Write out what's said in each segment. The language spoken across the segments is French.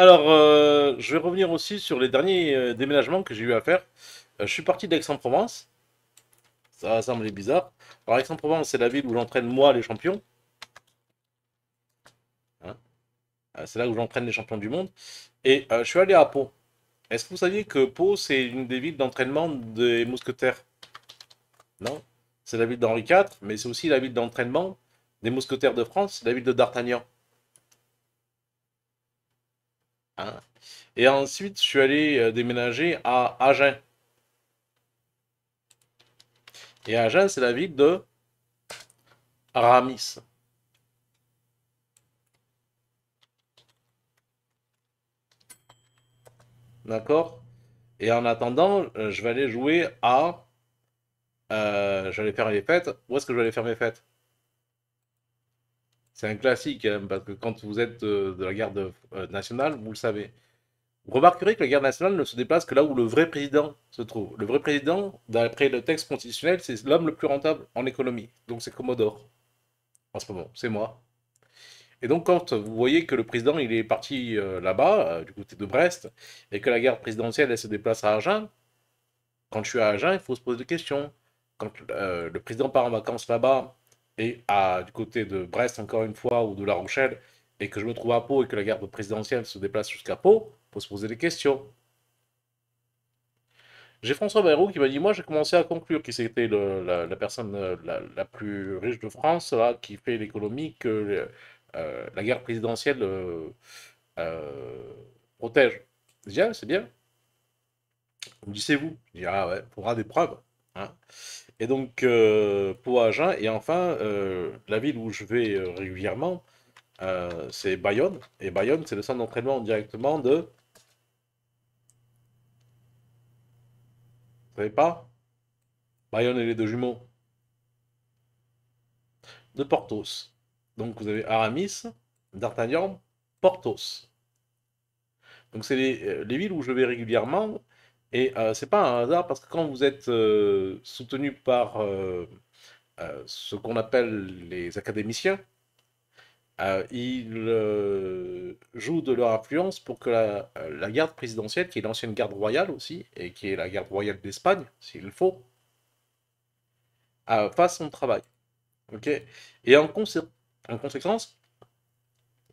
Alors, euh, je vais revenir aussi sur les derniers euh, déménagements que j'ai eu à faire. Euh, je suis parti d'Aix-en-Provence. Ça va sembler bizarre. Alors, Aix-en-Provence, c'est la ville où j'entraîne moi les champions. Hein ah, c'est là où j'entraîne les champions du monde. Et je suis allé à Pau. Est-ce que vous saviez que Pau, c'est une des villes d'entraînement des mousquetaires Non C'est la ville d'Henri IV, mais c'est aussi la ville d'entraînement des mousquetaires de France, la ville de D'Artagnan. Hein? Et ensuite, je suis allé euh, déménager à Agen. Et Agen, c'est la ville de Ramis. D'accord Et en attendant, euh, je vais aller jouer à... Euh, aller faire les fêtes. Où est-ce que je vais aller faire mes fêtes c'est un classique, hein, parce que quand vous êtes euh, de, la garde euh, nationale, vous le savez. Vous remarquerez que la garde nationale ne se déplace que là où le vrai président se trouve. Le vrai président, d'après le texte constitutionnel, c'est l'homme le plus rentable en économie. Donc c'est Commodore. En ce moment, c'est moi. Et donc quand vous voyez que le président, il est parti euh, là-bas, du côté de Brest, et que la garde présidentielle, elle se déplace à Agen, quand je suis à Agen, il faut se poser des questions. Quand le président part en vacances là-bas, et à, du côté de Brest, encore une fois, ou de La Rochelle, et que je me trouve à Pau et que la garde présidentielle se déplace jusqu'à Pau, il faut se poser des questions. J'ai François Bayrou qui m'a dit Moi, j'ai commencé à conclure qu'il c'était la, personne euh, la, plus riche de France hein, qui fait l'économie que euh, euh, la guerre présidentielle protège. Je dis ah, c'est bien. Comme me vous. Je dis Ah, ouais, faudra des preuves. Hein. Et donc, euh, pour et enfin, euh, la ville où je vais euh, régulièrement, euh, c'est Bayonne. Et Bayonne, c'est le centre d'entraînement directement de. Vous savez pas Bayonne et les deux jumeaux. De Portos. Donc, vous avez Aramis, D'Artagnan, Portos. Donc, c'est les villes où je vais régulièrement. Et euh, c'est pas un hasard parce que quand vous êtes euh, soutenu par euh, euh, ce qu'on appelle les académiciens, ils jouent de leur influence pour que la, garde présidentielle, qui est l'ancienne garde royale aussi, et qui est la garde royale d'Espagne, s'il le faut, fasse son travail. Ok et en, en conséquence,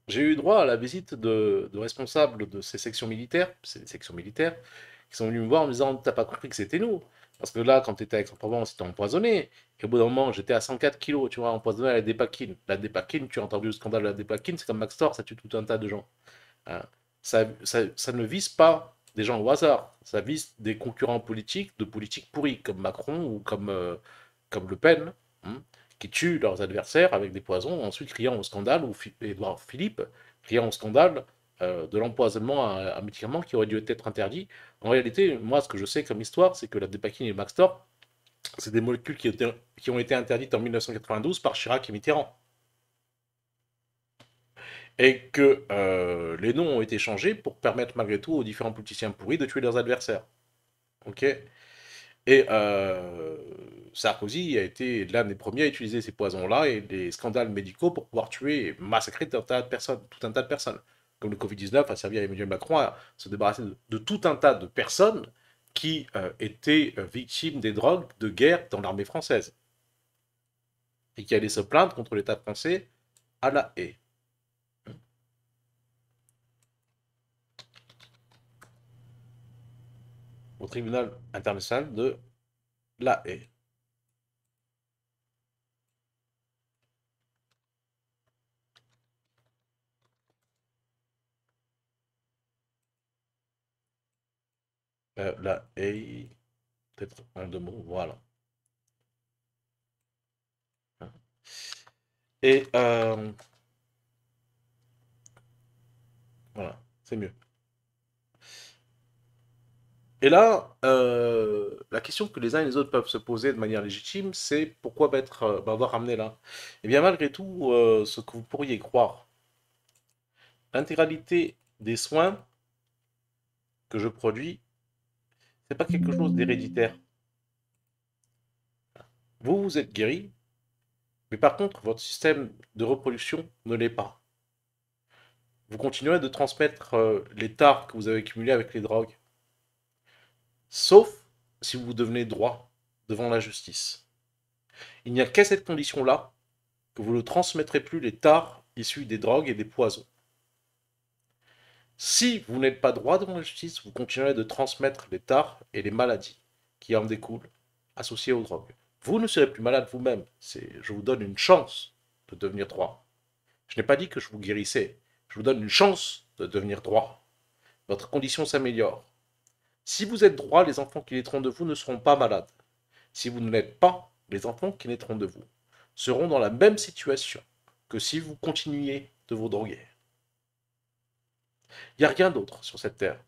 j'ai eu droit à la visite de, responsables de ces sections militaires, ces sections militaires, ils sont venus me voir en me disant T'as pas compris que c'était nous Parce que là, quand tu étais avec son provence c'était empoisonné. Et au bout d'un moment, j'étais à 104 kilos, tu vois, empoisonné à la dépakine. La dépakine, tu as entendu le scandale de la dépakine, c'est comme Max ça tue tout un tas de gens. Hein. Ça, ça, ne vise pas des gens au hasard, ça vise des concurrents politiques, de politiques pourries, comme Macron ou comme, euh, comme Le Pen, hein, qui tuent leurs adversaires avec des poisons, ensuite criant au scandale, ou Philippe criant au scandale euh, de l'empoisonnement à, euh, un médicament qui aurait dû être interdit. En réalité, moi, ce que je sais comme histoire, c'est que la dépakine et le Maxtor, c'est des molécules qui, ont été interdites en 1992 par Chirac et Mitterrand. Et que euh, les noms ont été changés pour permettre malgré tout aux différents politiciens pourris de tuer leurs adversaires. Ok Et Sarkozy a été l'un des premiers à utiliser ces poisons-là et des scandales médicaux pour pouvoir tuer et massacrer personnes. Tout un tas de personnes le Covid-19 a servi à Emmanuel Macron à se débarrasser de, tout un tas de personnes qui euh, étaient euh, victimes des drogues de guerre dans l'armée française et qui allaient se plaindre contre l'État français à la haie. Au tribunal international de la haie. Euh, la A, peut-être un de mots, voilà. Hein. Et euh, voilà, c'est mieux. Et là, euh, la question que les uns et les autres peuvent se poser de manière légitime, c'est pourquoi m'être, euh, bah, avoir ramené là Et eh bien, malgré tout, ce que vous pourriez croire, l'intégralité des soins que je produis c'est pas quelque chose d'héréditaire. Vous, vous êtes guéri, mais par contre, votre système de reproduction ne l'est pas. Vous continuerez de transmettre euh, les tares que vous avez cumulées avec les drogues. Sauf si vous devenez droit devant la justice. Il n'y a qu'à cette condition-là que vous ne transmettrez plus les tares issues des drogues et des poisons. Si vous n'êtes pas droit devant la justice, vous continuerez de transmettre les tards et les maladies qui en découlent associées aux drogues. Vous ne serez plus malade vous-même. je vous donne une chance de devenir droit. Je n'ai pas dit que je vous guérissais. Je vous donne une chance de devenir droit. Votre condition s'améliore. Si vous êtes droit, les enfants qui naîtront de vous ne seront pas malades. Si vous ne l'êtes pas, les enfants qui naîtront de vous seront dans la même situation que si vous continuiez de vous droguer. Il n'y a rien d'autre sur cette terre.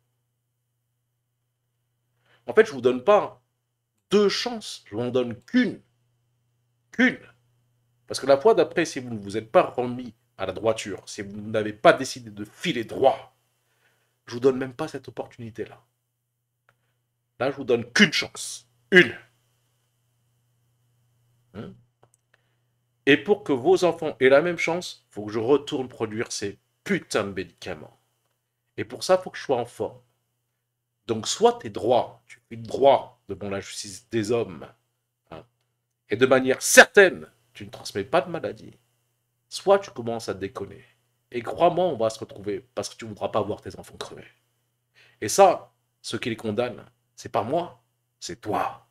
En fait, je ne vous donne pas deux chances, je n'en donne qu'une. Qu'une. Parce que la fois d'après, si vous ne vous êtes pas remis à la droiture, si vous n'avez pas décidé de filer droit, je vous donne même pas cette opportunité-là. Là, je vous donne qu'une chance. Une. Hein et pour que vos enfants aient la même chance, il faut que je retourne produire ces putains de médicaments. Et pour ça, il faut que je sois en forme. Donc, soit tu es droit, tu es droit devant la justice des hommes, hein, et de manière certaine, tu ne transmets pas de maladie, soit tu commences à déconner. Et crois-moi, on va se retrouver parce que tu ne voudras pas voir tes enfants crever. Et ça, ce qui les condamne, c'est pas moi, c'est toi.